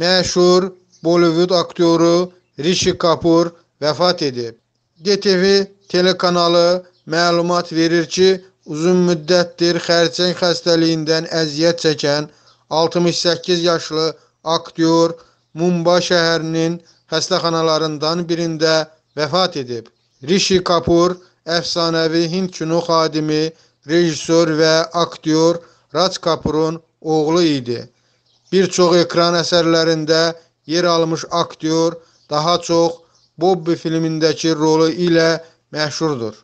məşhur Bollywood aktyoru Rishi Kapur vəfat edib. DTV telekanalı məlumat verir ki, uzun müddətdir xərçəng xəstəliyindən əziyyət çəkən 68 yaşlı aktyor Mumba şəhərinin xəstəxanalarından birində vəfat edib. Rishi Kapur əfsanəvi Hind kino xadimi, rejissor və aktyor Raj Kapurun oğlu idi. Bir çox ekran əsərlərində yer almış aktyor daha çox Bobbi filmindəki rolu ilə məşhurdur.